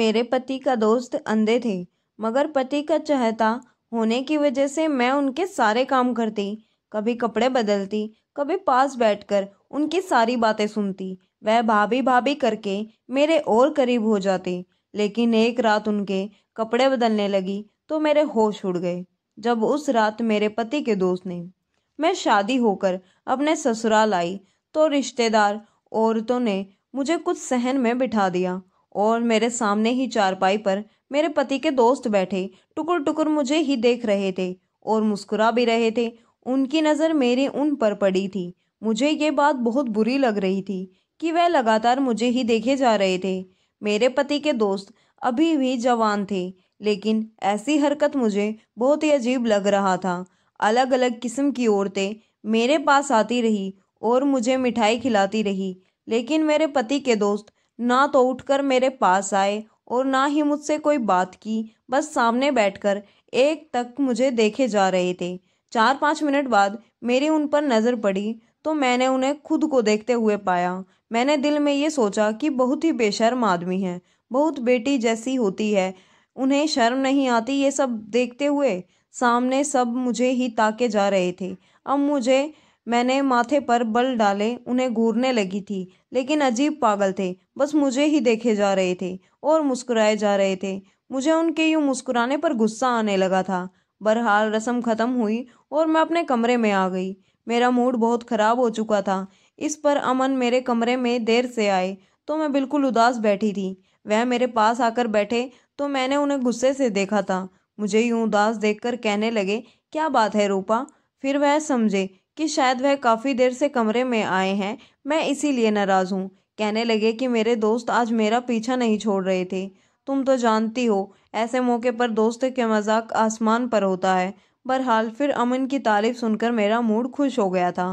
मेरे पति का दोस्त अंधे थे मगर पति का चहता होने की वजह से मैं उनके सारे काम करती कभी कपड़े बदलती कभी पास बैठकर उनकी सारी बातें सुनती वह भाभी भाभी करके मेरे और करीब हो जाते लेकिन एक रात उनके कपड़े बदलने लगी तो मेरे होश उड़ गए जब उस रात मेरे पति के दोस्त ने मैं शादी होकर अपने ससुराल आई तो रिश्तेदार औरतों ने मुझे कुछ सहन में बिठा दिया और मेरे सामने ही चारपाई पर मेरे पति के दोस्त बैठे टुकुर टुकुर मुझे ही देख रहे थे और मुस्कुरा भी रहे थे उनकी नज़र मेरे उन पर पड़ी थी मुझे ये बात बहुत बुरी लग रही थी कि वह लगातार मुझे ही देखे जा रहे थे मेरे पति के दोस्त अभी भी जवान थे लेकिन ऐसी हरकत मुझे बहुत ही अजीब लग रहा था अलग अलग किस्म की औरतें मेरे पास आती रही और मुझे मिठाई खिलाती रही लेकिन मेरे पति के दोस्त ना तो उठकर मेरे पास आए और ना ही मुझसे कोई बात की बस सामने बैठकर एक तक मुझे देखे जा रहे थे चार पाँच मिनट बाद मेरी उन पर नज़र पड़ी तो मैंने उन्हें खुद को देखते हुए पाया मैंने दिल में ये सोचा कि बहुत ही बेशर्म आदमी है बहुत बेटी जैसी होती है उन्हें शर्म नहीं आती ये सब देखते हुए सामने सब मुझे ही ताके जा रहे थे अब मुझे मैंने माथे पर बल डाले उन्हें घूरने लगी थी लेकिन अजीब पागल थे बस मुझे ही देखे जा रहे थे और मुस्कुराए जा रहे थे मुझे उनके यूँ मुस्कुराने पर गुस्सा आने लगा था बहरहाल रस्म ख़त्म हुई और मैं अपने कमरे में आ गई मेरा मूड बहुत ख़राब हो चुका था इस पर अमन मेरे कमरे में देर से आए तो मैं बिल्कुल उदास बैठी थी वह मेरे पास आकर बैठे तो मैंने उन्हें गुस्से से देखा था मुझे यूं उदास देखकर कहने लगे क्या बात है रूपा फिर वह समझे कि शायद वह काफ़ी देर से कमरे में आए हैं मैं इसीलिए नाराज़ हूँ कहने लगे कि मेरे दोस्त आज मेरा पीछा नहीं छोड़ रहे थे तुम तो जानती हो ऐसे मौके पर दोस्त के मजाक आसमान पर होता है बहरहाल फिर अमन की तारीफ सुनकर मेरा मूड खुश हो गया था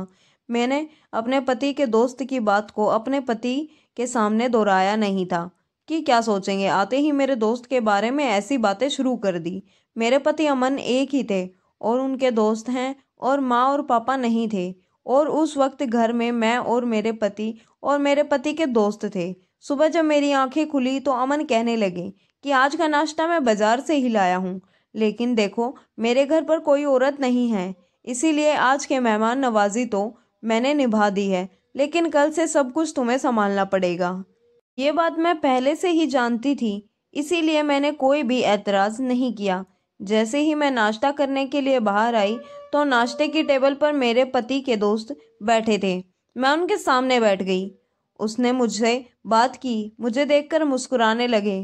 मैंने अपने पति के दोस्त की बात को अपने पति के सामने दोहराया नहीं था कि क्या सोचेंगे आते ही मेरे दोस्त के बारे में ऐसी बातें शुरू कर दी मेरे पति अमन एक ही थे और उनके दोस्त हैं और माँ और पापा नहीं थे और उस वक्त घर में मैं और मेरे पति और मेरे पति के दोस्त थे सुबह जब मेरी आंखें खुली तो अमन कहने लगे कि आज का नाश्ता मैं बाज़ार से ही लाया हूँ लेकिन देखो मेरे घर पर कोई औरत नहीं है इसीलिए आज के मेहमान नवाजी तो मैंने निभा दी है लेकिन कल से सब कुछ तुम्हें संभालना पड़ेगा ये बात मैं पहले से ही जानती थी इसीलिए मैंने कोई भी एतराज़ नहीं किया जैसे ही मैं नाश्ता करने के लिए बाहर आई तो नाश्ते की टेबल पर मेरे पति के दोस्त बैठे थे मैं उनके सामने बैठ गई उसने मुझसे बात की मुझे देखकर मुस्कुराने लगे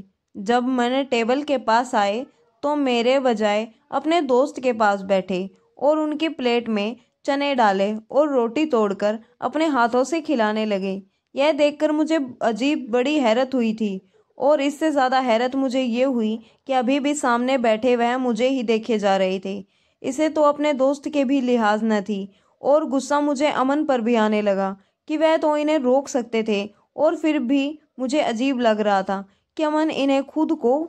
जब मैंने टेबल के पास आए तो मेरे बजाय अपने दोस्त के पास बैठे और उनकी प्लेट में चने डाले और रोटी तोड़कर अपने हाथों से खिलाने लगे यह देखकर मुझे अजीब बड़ी हैरत हुई थी और इससे ज़्यादा हैरत मुझे ये हुई कि अभी भी सामने बैठे वह मुझे ही देखे जा रहे थे इसे तो अपने दोस्त के भी लिहाज न थी और गुस्सा मुझे अमन पर भी आने लगा कि वह तो इन्हें रोक सकते थे और फिर भी मुझे अजीब लग रहा था कि अमन इन्हें खुद को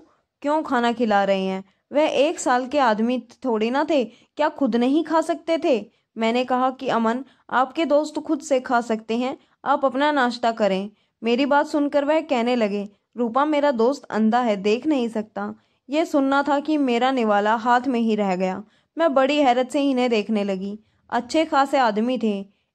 क्यों खाना खिला रहे हैं वह एक साल के आदमी थोड़े ना थे क्या खुद नहीं खा सकते थे मैंने कहा कि अमन आपके दोस्त खुद से खा सकते हैं आप अपना नाश्ता करें मेरी बात सुनकर वह कहने लगे रूपा मेरा दोस्त अंधा है देख नहीं सकता यह सुनना था कि मेरा निवाला हाथ में ही रह गया मैं बड़ी हैरत से इन्हें देखने लगी अच्छे खासे आदमी थे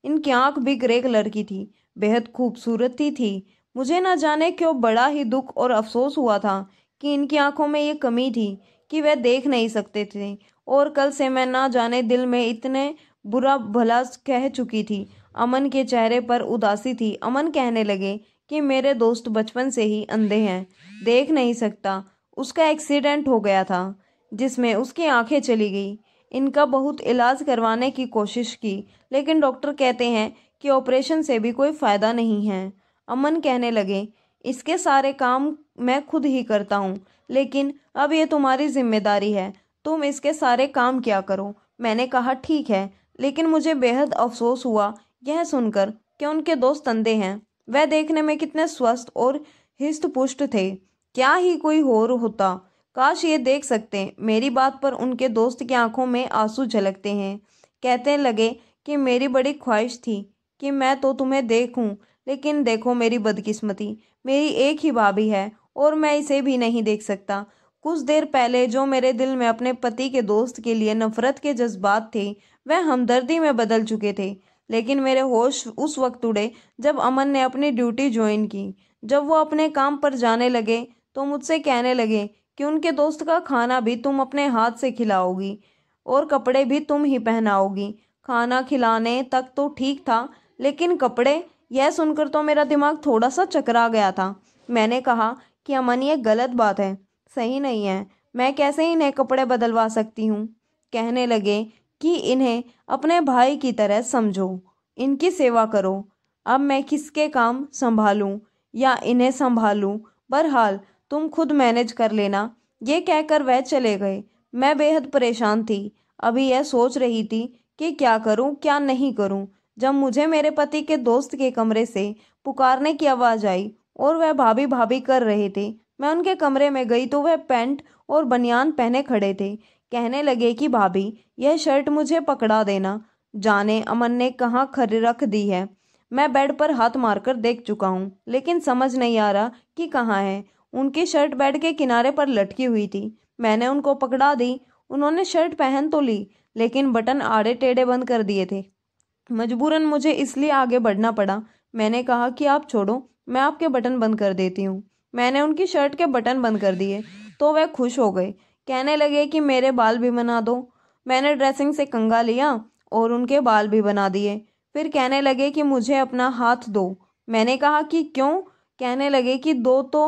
इनकी आंख भी ग्रे कलर की थी बेहद खूबसूरत थी मुझे न जाने क्यों बड़ा ही दुख और अफसोस हुआ था कि इनकी आंखों में ये कमी थी कि वह देख नहीं सकते थे और कल से मैं ना जाने दिल में इतने बुरा भला कह चुकी थी अमन के चेहरे पर उदासी थी अमन कहने लगे कि मेरे दोस्त बचपन से ही अंधे हैं देख नहीं सकता उसका एक्सीडेंट हो गया था जिसमें उसकी आंखें चली गई इनका बहुत इलाज करवाने की कोशिश की लेकिन डॉक्टर कहते हैं कि ऑपरेशन से भी कोई फ़ायदा नहीं है अमन कहने लगे इसके सारे काम मैं खुद ही करता हूँ लेकिन अब ये तुम्हारी जिम्मेदारी है तुम इसके सारे काम क्या करो मैंने कहा ठीक है लेकिन मुझे बेहद अफसोस हुआ यह सुनकर कि उनके दोस्त अंधे हैं वह देखने में कितने स्वस्थ और हिस्ट पुष्ट थे क्या ही कोई होर होता काश ये देख सकते मेरी बात पर उनके दोस्त की आंखों में आंसू झलकते हैं कहते लगे कि मेरी बड़ी ख्वाहिश थी कि मैं तो तुम्हें देखूं लेकिन देखो मेरी बदकिस्मती मेरी एक ही भाभी है और मैं इसे भी नहीं देख सकता कुछ देर पहले जो मेरे दिल में अपने पति के दोस्त के लिए नफरत के जज्बात थे वह हमदर्दी में बदल चुके थे लेकिन मेरे होश उस वक्त उड़े जब अमन ने अपनी ड्यूटी ज्वाइन की जब वो अपने काम पर जाने लगे तो मुझसे कहने लगे कि उनके दोस्त का खाना भी तुम अपने हाथ से खिलाओगी और कपड़े भी तुम ही पहनाओगी खाना खिलाने तक तो ठीक था लेकिन कपड़े यह सुनकर तो मेरा दिमाग थोड़ा सा चकरा गया था मैंने कहा कि अमन ये गलत बात है सही नहीं है मैं कैसे इन्हें कपड़े बदलवा सकती हूँ कहने लगे कि इन्हें अपने भाई की तरह समझो इनकी सेवा करो अब मैं किसके काम संभालूं या इन्हें संभालूं बहरहाल तुम खुद मैनेज कर लेना ये कहकर वह चले गए मैं बेहद परेशान थी अभी यह सोच रही थी कि क्या करूं क्या नहीं करूं जब मुझे मेरे पति के दोस्त के कमरे से पुकारने की आवाज़ आई और वह भाभी भाभी कर रहे थे मैं उनके कमरे में गई तो वह पैंट और बनियान पहने खड़े थे कहने लगे कि भाभी यह शर्ट मुझे पकड़ा देना जाने अमन ने कहाँ खर रख दी है मैं बेड पर हाथ मारकर देख चुका हूँ लेकिन समझ नहीं आ रहा कि कहाँ है उनकी शर्ट बेड के किनारे पर लटकी हुई थी मैंने उनको पकड़ा दी उन्होंने शर्ट पहन तो ली लेकिन बटन आड़े टेढ़े बंद कर दिए थे मजबूरन मुझे इसलिए आगे बढ़ना पड़ा मैंने कहा कि आप छोड़ो मैं आपके बटन बंद कर देती हूँ मैंने उनकी शर्ट के बटन बंद कर दिए तो वह खुश हो गए कहने लगे कि मेरे बाल भी बना दो मैंने ड्रेसिंग से कंगा लिया और उनके बाल भी बना दिए फिर कहने लगे कि मुझे अपना हाथ दो मैंने कहा कि क्यों कहने लगे कि दो तो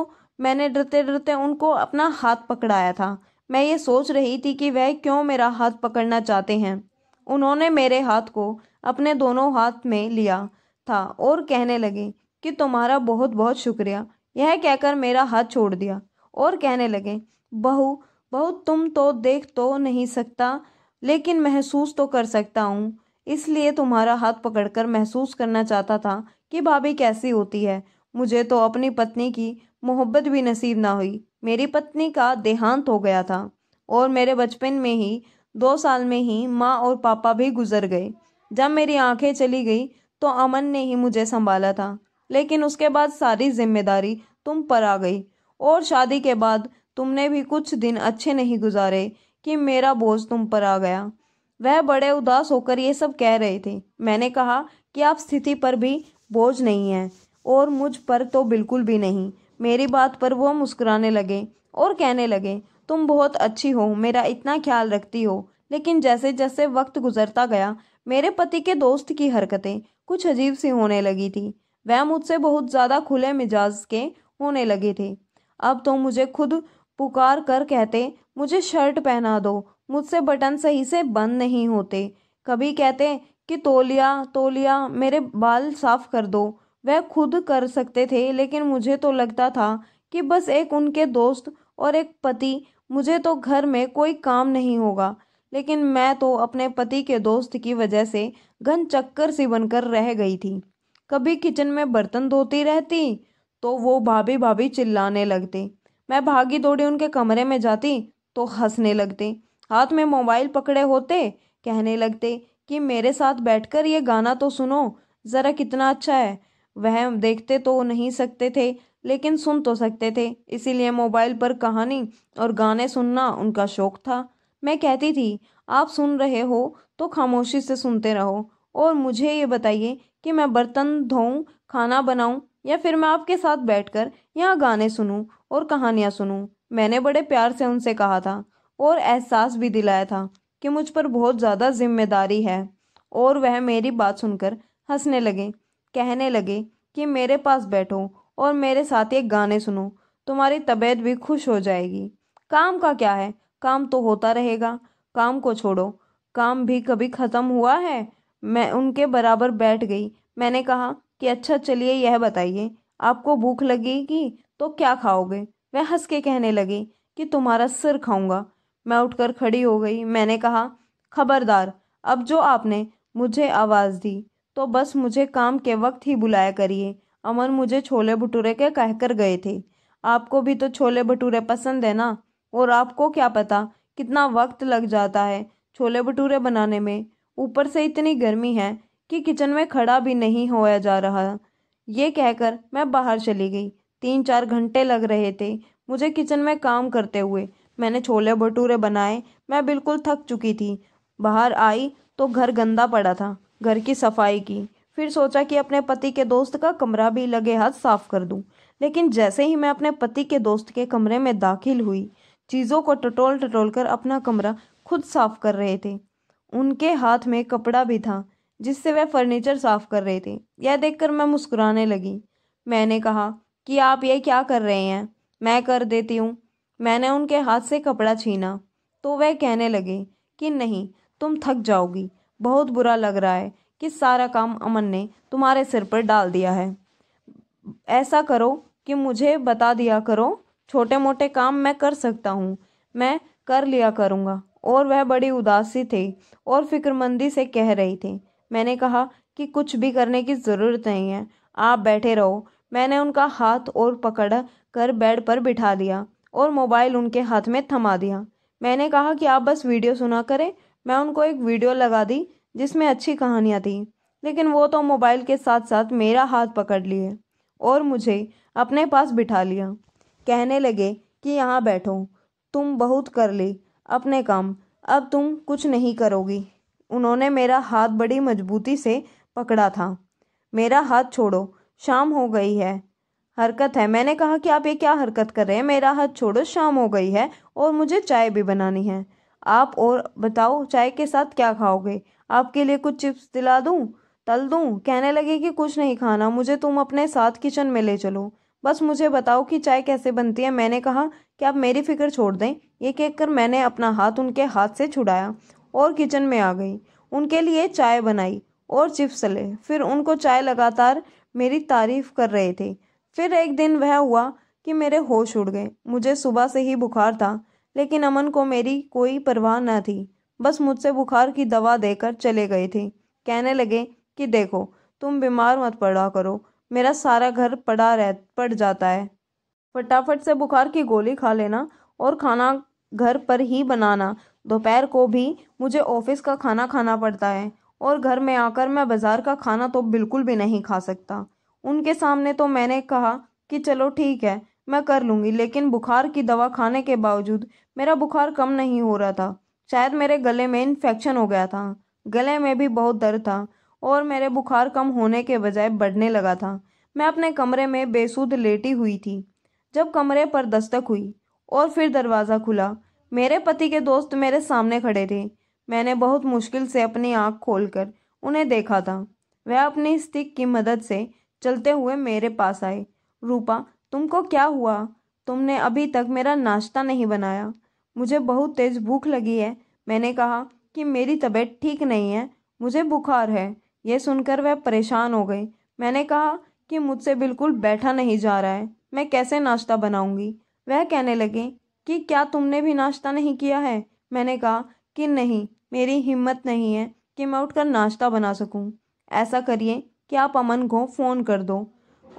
मैंने डरते डरते उनको अपना हाथ पकड़ाया था मैं ये सोच रही थी कि वह क्यों मेरा हाथ पकड़ना चाहते हैं उन्होंने मेरे हाथ को अपने दोनों हाथ में लिया था और कहने लगे कि तुम्हारा बहुत बहुत शुक्रिया यह कहकर मेरा हाथ छोड़ दिया और कहने लगे बहू बहुत तुम तो देख तो नहीं सकता लेकिन महसूस तो कर सकता हूँ इसलिए तुम्हारा हाथ पकड़कर महसूस करना चाहता था कि भाभी कैसी होती है मुझे तो अपनी पत्नी की मोहब्बत भी नसीब ना हुई मेरी पत्नी का देहांत हो गया था और मेरे बचपन में ही दो साल में ही माँ और पापा भी गुजर गए जब मेरी आंखें चली गई तो अमन ने ही मुझे संभाला था लेकिन उसके बाद सारी जिम्मेदारी तुम पर आ गई और शादी के बाद तुमने भी कुछ दिन अच्छे नहीं गुजारे कि मेरा बोझ तुम पर आ गया वह बड़े उदास होकर ये सब कह रहे थे मैंने कहा कि आप स्थिति पर भी बोझ नहीं है और मुझ पर तो बिल्कुल भी नहीं मेरी बात पर वो मुस्कुराने लगे और कहने लगे तुम बहुत अच्छी हो मेरा इतना ख्याल रखती हो लेकिन जैसे जैसे वक्त गुजरता गया मेरे पति के दोस्त की हरकतें कुछ अजीब सी होने लगी थी वह मुझसे बहुत ज़्यादा खुले मिजाज के होने लगे थे अब तो मुझे खुद पुकार कर कहते मुझे शर्ट पहना दो मुझसे बटन सही से बंद नहीं होते कभी कहते कि तोलिया तोलिया मेरे बाल साफ कर दो वह खुद कर सकते थे लेकिन मुझे तो लगता था कि बस एक उनके दोस्त और एक पति मुझे तो घर में कोई काम नहीं होगा लेकिन मैं तो अपने पति के दोस्त की वजह से घन चक्कर सी बनकर रह गई थी कभी किचन में बर्तन धोती रहती तो वो भाभी भाभी चिल्लाने लगते मैं भागी दौड़ी उनके कमरे में जाती तो हंसने लगते हाथ में मोबाइल पकड़े होते कहने लगते कि मेरे साथ बैठकर ये गाना तो सुनो ज़रा कितना अच्छा है वह देखते तो नहीं सकते थे लेकिन सुन तो सकते थे इसीलिए मोबाइल पर कहानी और गाने सुनना उनका शौक था मैं कहती थी आप सुन रहे हो तो खामोशी से सुनते रहो और मुझे ये बताइए कि मैं बर्तन धोऊं खाना बनाऊं या फिर मैं आपके साथ बैठकर यहाँ गाने सुनूं और कहानियाँ सुनूं मैंने बड़े प्यार से उनसे कहा था और एहसास भी दिलाया था कि मुझ पर बहुत ज़्यादा जिम्मेदारी है और वह मेरी बात सुनकर हंसने लगे कहने लगे कि मेरे पास बैठो और मेरे साथ एक गाने सुनो तुम्हारी तबीयत भी खुश हो जाएगी काम का क्या है काम तो होता रहेगा काम को छोड़ो काम भी कभी ख़त्म हुआ है मैं उनके बराबर बैठ गई मैंने कहा कि अच्छा चलिए यह बताइए आपको भूख लगेगी तो क्या खाओगे वह हंस के कहने लगी कि तुम्हारा सिर खाऊंगा मैं उठकर खड़ी हो गई मैंने कहा खबरदार अब जो आपने मुझे आवाज़ दी तो बस मुझे काम के वक्त ही बुलाया करिए अमन मुझे छोले भटूरे के कहकर गए थे आपको भी तो छोले भटूरे पसंद है ना और आपको क्या पता कितना वक्त लग जाता है छोले भटूरे बनाने में ऊपर से इतनी गर्मी है कि किचन में खड़ा भी नहीं होया जा रहा ये कहकर मैं बाहर चली गई तीन चार घंटे लग रहे थे मुझे किचन में काम करते हुए मैंने छोले भटूरे बनाए मैं बिल्कुल थक चुकी थी बाहर आई तो घर गंदा पड़ा था घर की सफाई की फिर सोचा कि अपने पति के दोस्त का कमरा भी लगे हाथ साफ कर दूं लेकिन जैसे ही मैं अपने पति के दोस्त के कमरे में दाखिल हुई चीज़ों को टटोल टटोल कर अपना कमरा खुद साफ कर रहे थे उनके हाथ में कपड़ा भी था जिससे वह फर्नीचर साफ कर रहे थे यह देखकर मैं मुस्कुराने लगी मैंने कहा कि आप ये क्या कर रहे हैं मैं कर देती हूँ मैंने उनके हाथ से कपड़ा छीना तो वह कहने लगे कि नहीं तुम थक जाओगी बहुत बुरा लग रहा है कि सारा काम अमन ने तुम्हारे सिर पर डाल दिया है ऐसा करो कि मुझे बता दिया करो छोटे मोटे काम मैं कर सकता हूँ मैं कर लिया करूँगा और वह बड़ी उदासी थी और फिक्रमंदी से कह रही थी मैंने कहा कि कुछ भी करने की ज़रूरत नहीं है आप बैठे रहो मैंने उनका हाथ और पकड़ कर बेड पर बिठा दिया और मोबाइल उनके हाथ में थमा दिया मैंने कहा कि आप बस वीडियो सुना करें मैं उनको एक वीडियो लगा दी जिसमें अच्छी कहानियाँ थी लेकिन वो तो मोबाइल के साथ साथ मेरा हाथ पकड़ लिए और मुझे अपने पास बिठा लिया कहने लगे कि यहाँ बैठो तुम बहुत कर ली अपने काम अब तुम कुछ नहीं करोगी उन्होंने मेरा हाथ बड़ी मजबूती से पकड़ा था मेरा हाथ छोड़ो शाम हो गई है हरकत है मैंने कहा कि आप ये क्या हरकत कर रहे हैं मेरा हाथ छोड़ो शाम हो गई है और मुझे चाय भी बनानी है आप और बताओ चाय के साथ क्या खाओगे आपके लिए कुछ चिप्स दिला दूँ तल दूँ कहने लगे कि कुछ नहीं खाना मुझे तुम अपने साथ किचन में ले चलो बस मुझे बताओ कि चाय कैसे बनती है मैंने कहा कि आप मेरी फ़िक्र छोड़ दें ये कह कर मैंने अपना हाथ उनके हाथ से छुड़ाया और किचन में आ गई उनके लिए चाय बनाई और चिप्स ले फिर उनको चाय लगातार मेरी तारीफ कर रहे थे फिर एक दिन वह हुआ कि मेरे होश उड़ गए मुझे सुबह से ही बुखार था लेकिन अमन को मेरी कोई परवाह न थी बस मुझसे बुखार की दवा देकर चले गए थे कहने लगे कि देखो तुम बीमार मत पड़ा करो मेरा सारा घर पड़ा रह पड़ जाता है फटाफट से बुखार की गोली खा लेना और खाना घर पर ही बनाना दोपहर को भी मुझे ऑफिस का खाना खाना पड़ता है और घर में आकर मैं बाज़ार का खाना तो बिल्कुल भी नहीं खा सकता उनके सामने तो मैंने कहा कि चलो ठीक है मैं कर लूँगी लेकिन बुखार की दवा खाने के बावजूद मेरा बुखार कम नहीं हो रहा था शायद मेरे गले में इन्फेक्शन हो गया था गले में भी बहुत दर्द था और मेरे बुखार कम होने के बजाय बढ़ने लगा था मैं अपने कमरे में बेसुध लेटी हुई थी जब कमरे पर दस्तक हुई और फिर दरवाज़ा खुला मेरे पति के दोस्त मेरे सामने खड़े थे मैंने बहुत मुश्किल से अपनी आँख खोलकर उन्हें देखा था वह अपनी स्टिक की मदद से चलते हुए मेरे पास आए रूपा तुमको क्या हुआ तुमने अभी तक मेरा नाश्ता नहीं बनाया मुझे बहुत तेज़ भूख लगी है मैंने कहा कि मेरी तबीयत ठीक नहीं है मुझे बुखार है यह सुनकर वह परेशान हो गई मैंने कहा कि मुझसे बिल्कुल बैठा नहीं जा रहा है मैं कैसे नाश्ता बनाऊंगी वह कहने लगे कि क्या तुमने भी नाश्ता नहीं किया है मैंने कहा कि नहीं मेरी हिम्मत नहीं है कि मैं उठकर नाश्ता बना सकूं। ऐसा करिए कि आप अमन को फ़ोन कर दो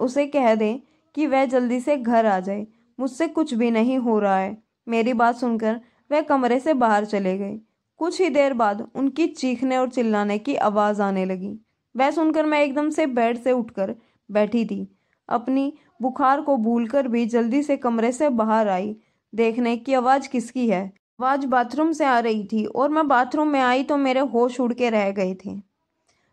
उसे कह दें कि वह जल्दी से घर आ जाए मुझसे कुछ भी नहीं हो रहा है मेरी बात सुनकर वह कमरे से बाहर चले गए कुछ ही देर बाद उनकी चीखने और चिल्लाने की आवाज़ आने लगी वह सुनकर मैं एकदम से बेड से उठकर बैठी थी अपनी बुखार को भूलकर भी जल्दी से कमरे से बाहर आई देखने की आवाज़ किसकी है आवाज़ बाथरूम से आ रही थी और मैं बाथरूम में आई तो मेरे होश उड़ के रह गए थे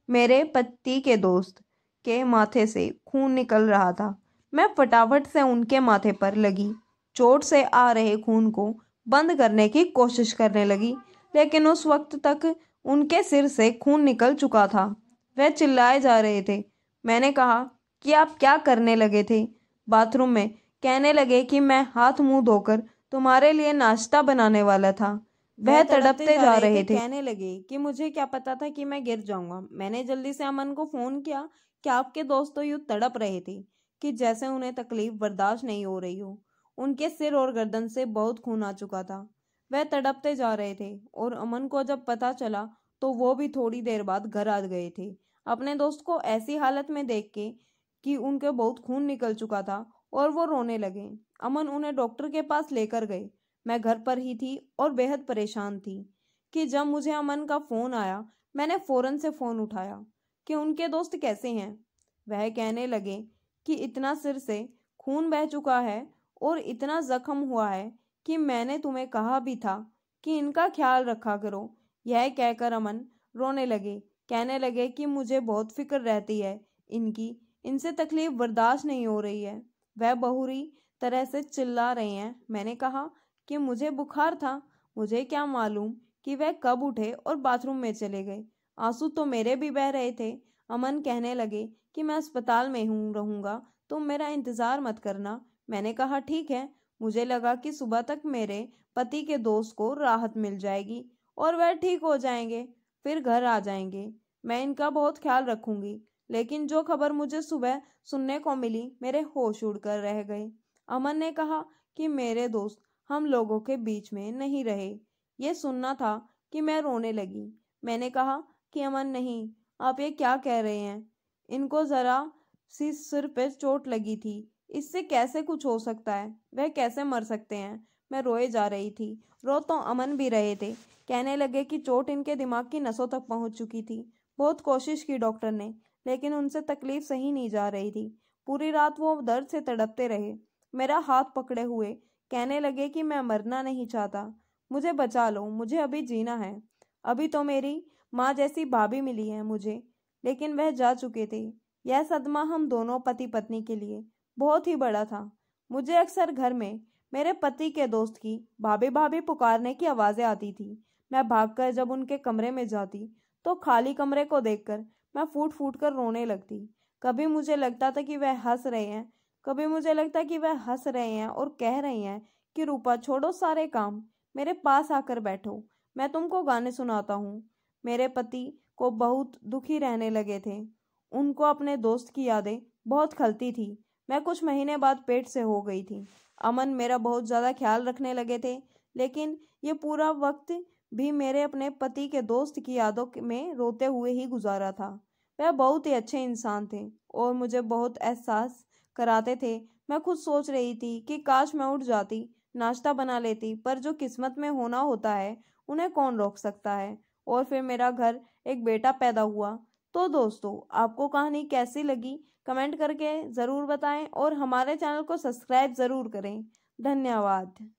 मेरे पति के दोस्त के माथे से खून निकल रहा था मैं फटाफट से उनके माथे पर लगी चोट से आ रहे खून को बंद करने की कोशिश करने लगी लेकिन उस वक्त तक उनके सिर से खून निकल चुका था वह चिल्लाए जा रहे थे मैंने कहा कि आप क्या करने लगे थे बाथरूम में कहने लगे कि मैं हाथ मुंह धोकर तुम्हारे लिए नाश्ता बनाने वाला था वह तड़पते जा रहे थे कहने लगे कि मुझे क्या पता था कि मैं गिर जाऊंगा मैंने जल्दी से अमन को फोन किया कि आपके दोस्तों यूं तड़प रहे थे कि जैसे उन्हें तकलीफ बर्दाश्त नहीं हो रही हो उनके सिर और गर्दन से बहुत खून आ चुका था वह तड़पते जा रहे थे और अमन को जब पता चला तो वो भी थोड़ी देर बाद घर आ गए थे अपने दोस्त को ऐसी हालत में देख के कि उनके बहुत खून निकल चुका था और वो रोने लगे अमन उन्हें डॉक्टर के पास लेकर गए मैं घर पर ही थी और बेहद परेशान थी कि जब मुझे अमन का फोन आया मैंने फौरन से फोन उठाया कि उनके दोस्त कैसे हैं वह कहने लगे कि इतना सिर से खून बह चुका है और इतना जख्म हुआ है कि मैंने तुम्हें कहा भी था कि इनका ख्याल रखा करो यह कहकर अमन रोने लगे कहने लगे कि मुझे बहुत फिक्र रहती है इनकी इनसे तकलीफ बर्दाश्त नहीं हो रही है वह बहुरी तरह से चिल्ला रहे हैं मैंने कहा कि मुझे बुखार था मुझे क्या मालूम कि वह कब उठे और बाथरूम में चले गए आंसू तो मेरे भी बह रहे थे अमन कहने लगे कि मैं अस्पताल में हूँ रहूँगा तुम तो मेरा इंतज़ार मत करना मैंने कहा ठीक है मुझे लगा कि सुबह तक मेरे पति के दोस्त को राहत मिल जाएगी और वह ठीक हो जाएंगे फिर घर आ जाएंगे मैं इनका बहुत ख्याल रखूंगी लेकिन जो खबर मुझे सुबह सुनने को मिली मेरे होश उड़ कर रह गए अमन ने कहा कि मेरे दोस्त हम लोगों के बीच में नहीं रहे यह सुनना था कि मैं रोने लगी मैंने कहा कि अमन नहीं आप ये क्या कह रहे हैं इनको जरा सी सिर पे चोट लगी थी इससे कैसे कुछ हो सकता है वह कैसे मर सकते हैं मैं रोए जा रही थी रो तो अमन भी रहे थे कहने लगे कि चोट इनके दिमाग की नसों तक पहुंच चुकी थी बहुत कोशिश की डॉक्टर ने लेकिन उनसे तकलीफ सही नहीं जा रही थी पूरी रात वो दर्द से तड़पते रहे मेरा हाथ पकड़े हुए कहने लगे कि मैं मरना नहीं चाहता मुझे बचा लो मुझे अभी जीना है अभी तो मेरी माँ जैसी भाभी मिली है मुझे लेकिन वह जा चुके थे यह सदमा हम दोनों पति पत्नी के लिए बहुत ही बड़ा था मुझे अक्सर घर में मेरे पति के दोस्त की भाभी भाभी पुकारने की आवाज़ें आती थी मैं भागकर जब उनके कमरे में जाती तो खाली कमरे को देखकर मैं फूट फूट कर रोने लगती कभी मुझे लगता था कि वह हंस रहे हैं कभी मुझे लगता कि वह हंस रहे हैं और कह रहे हैं कि रूपा छोड़ो सारे काम मेरे पास आकर बैठो मैं तुमको गाने सुनाता हूँ मेरे पति को बहुत दुखी रहने लगे थे उनको अपने दोस्त की यादें बहुत खलती थी मैं कुछ महीने बाद पेट से हो गई थी अमन मेरा बहुत ज़्यादा ख्याल रखने लगे थे लेकिन ये पूरा वक्त भी मेरे अपने पति के दोस्त की यादों में रोते हुए ही गुजारा था वह बहुत ही अच्छे इंसान थे और मुझे बहुत एहसास कराते थे मैं खुद सोच रही थी कि काश मैं उठ जाती नाश्ता बना लेती पर जो किस्मत में होना होता है उन्हें कौन रोक सकता है और फिर मेरा घर एक बेटा पैदा हुआ तो दोस्तों आपको कहानी कैसी लगी कमेंट करके ज़रूर बताएं और हमारे चैनल को सब्सक्राइब ज़रूर करें धन्यवाद